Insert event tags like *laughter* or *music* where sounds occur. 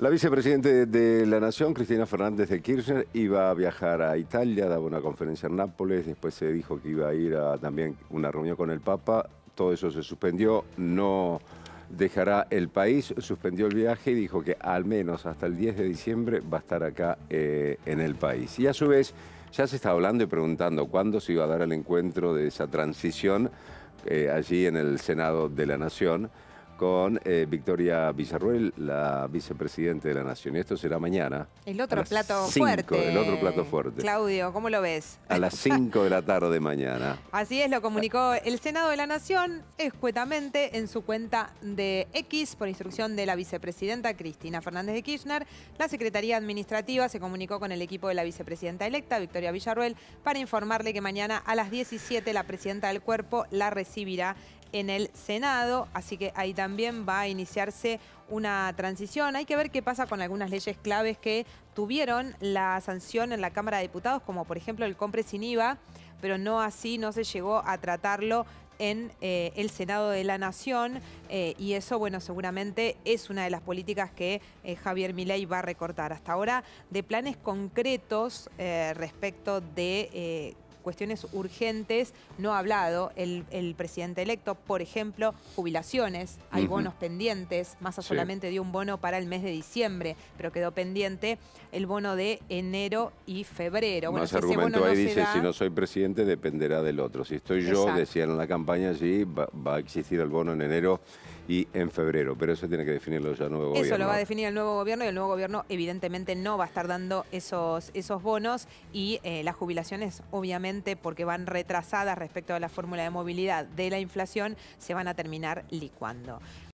La vicepresidenta de la Nación, Cristina Fernández de Kirchner, iba a viajar a Italia, daba una conferencia en Nápoles, después se dijo que iba a ir a también una reunión con el Papa, todo eso se suspendió, no dejará el país, suspendió el viaje y dijo que al menos hasta el 10 de diciembre va a estar acá eh, en el país. Y a su vez ya se está hablando y preguntando cuándo se iba a dar el encuentro de esa transición eh, allí en el Senado de la Nación con eh, Victoria Villarruel, la vicepresidente de la Nación. esto será mañana. El otro plato fuerte. El otro plato fuerte. Claudio, ¿cómo lo ves? A las 5 de la tarde mañana. *laughs* Así es, lo comunicó el Senado de la Nación escuetamente en su cuenta de X por instrucción de la vicepresidenta Cristina Fernández de Kirchner. La Secretaría Administrativa se comunicó con el equipo de la vicepresidenta electa, Victoria Villarruel, para informarle que mañana a las 17 la presidenta del cuerpo la recibirá en el Senado, así que ahí también va a iniciarse una transición. Hay que ver qué pasa con algunas leyes claves que tuvieron la sanción en la Cámara de Diputados, como por ejemplo el compre sin IVA, pero no así, no se llegó a tratarlo en eh, el Senado de la Nación eh, y eso, bueno, seguramente es una de las políticas que eh, Javier Milei va a recortar. Hasta ahora, de planes concretos respecto de cuestiones urgentes no ha hablado el, el presidente electo, por ejemplo, jubilaciones, hay bonos pendientes, Massa solamente dio un bono para el mes de diciembre, pero quedó pendiente el bono de enero y febrero. bueno, argumento ahí dice, si no soy presidente dependerá del otro. Si estoy yo, decían en la campaña, sí, va, va a existir el bono en enero y en febrero. Pero eso tiene que definirlo ya el nuevo gobierno. Eso lo va a definir el nuevo gobierno y el nuevo gobierno evidentemente no va a estar dando esos, esos bonos y eh, las jubilaciones obviamente porque van retrasadas respecto a la fórmula de movilidad de la inflación se van a terminar licuando.